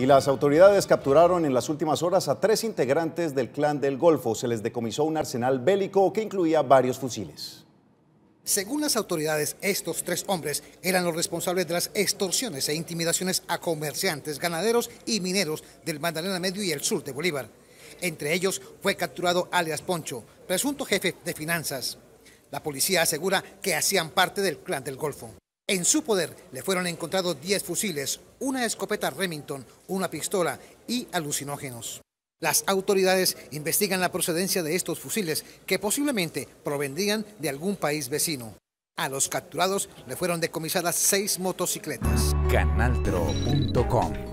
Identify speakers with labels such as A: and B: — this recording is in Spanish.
A: Y las autoridades capturaron en las últimas horas a tres integrantes del clan del Golfo. Se les decomisó un arsenal bélico que incluía varios fusiles. Según las autoridades,
B: estos tres hombres eran los responsables de las extorsiones e intimidaciones a comerciantes, ganaderos y mineros del Magdalena Medio y el sur de Bolívar. Entre ellos fue capturado alias Poncho, presunto jefe de finanzas. La policía asegura que hacían parte del clan del Golfo. En su poder le fueron encontrados 10 fusiles, una escopeta Remington, una pistola y alucinógenos. Las autoridades investigan la procedencia de estos fusiles que posiblemente provendrían de algún país vecino. A los capturados
C: le fueron decomisadas seis motocicletas.
D: Canaltro.com